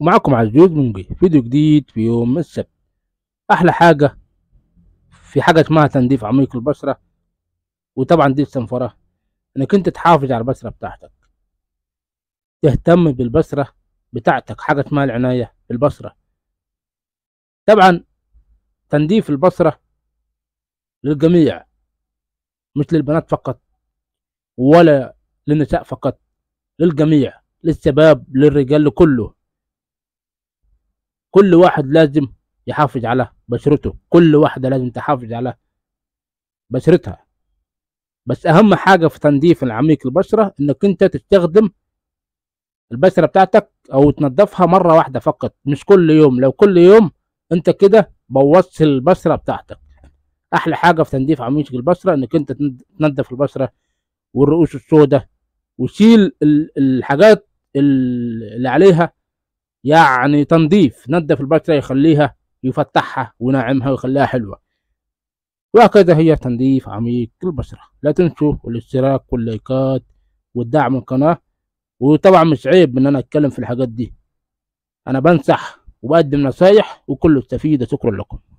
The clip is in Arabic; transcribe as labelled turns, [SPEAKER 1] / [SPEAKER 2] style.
[SPEAKER 1] ومعكم عزوز منجي فيديو جديد في يوم السبت احلى حاجه في حاجه اسمها تنظيف عميق البشره وطبعا دي الصنفره انك انت تحافظ على البشره بتاعتك تهتم بالبشره بتاعتك حاجه اسمها العنايه بالبشره طبعا تنظيف البشره للجميع مش للبنات فقط ولا للنساء فقط للجميع للشباب للرجال كله كل واحد لازم يحافظ على بشرته كل واحدة لازم تحافظ على بشرتها بس أهم حاجة في تنظيف العميق البشرة إنك أنت تستخدم البشرة بتاعتك أو تنظفها مرة واحدة فقط مش كل يوم لو كل يوم أنت كده بوظت البشرة بتاعتك أحلى حاجة في تنظيف عميق البشرة إنك أنت تنظف البشرة والرؤوس السوداء وشيل الحاجات اللي عليها يعني تنظيف نظف البكتيريا يخليها يفتحها وناعمها ويخليها حلوة وهكذا هي تنظيف عميق للبشرة لا تنسوا الاشتراك واللايكات والدعم القناة وطبعا مش عيب ان انا اتكلم في الحاجات دي انا بنصح وبقدم نصايح وكله استفيد شكرا لكم